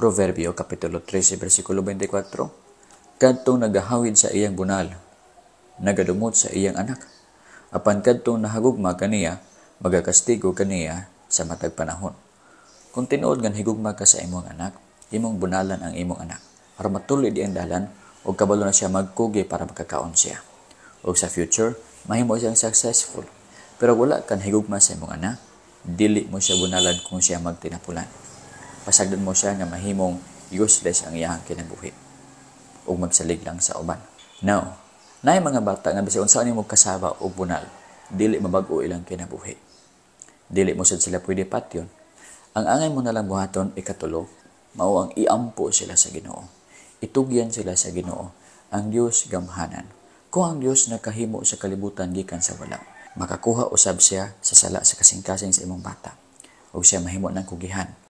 Proverbio Kapitulo 13, versikulo 24, Kadtong nagahawid sa iyang bunal, nagadumot sa iyang anak, apan kadtong nahagugma kaniya, magakastigo kaniya sa matag panahon. Kung tinuod ngan higugma ka sa imong anak, imong bunalan ang imong anak, para matuloy di ang dalan, o kabalo na siya magkugi para makakaon siya. O sa future, mahimo siyang successful. Pero wala kan higugma sa imong anak, dili mo siya bunalan kung siya magtinapulan pasagdan mo siya nga mahimong useless ang iyahang kinabuhi ug magsalig lang sa uban. Now, naay mga bata nga bisan unsa ni mo kasaba og bunal, dili mabag-o ilang kinabuhi. Dili mo sad sila pwede patyon. Ang angay mo nalang buhaton buhaton katulog, mao ang iampo sila sa Ginoo. Itugyan sila sa Ginoo, ang Dios gamhanan. Kung ang Dios nakahimo sa kalibutan gikan sa wala, makakuha usab siya sa sala sa kasingkasing sa imong bata ug siya mahimo ng kugihan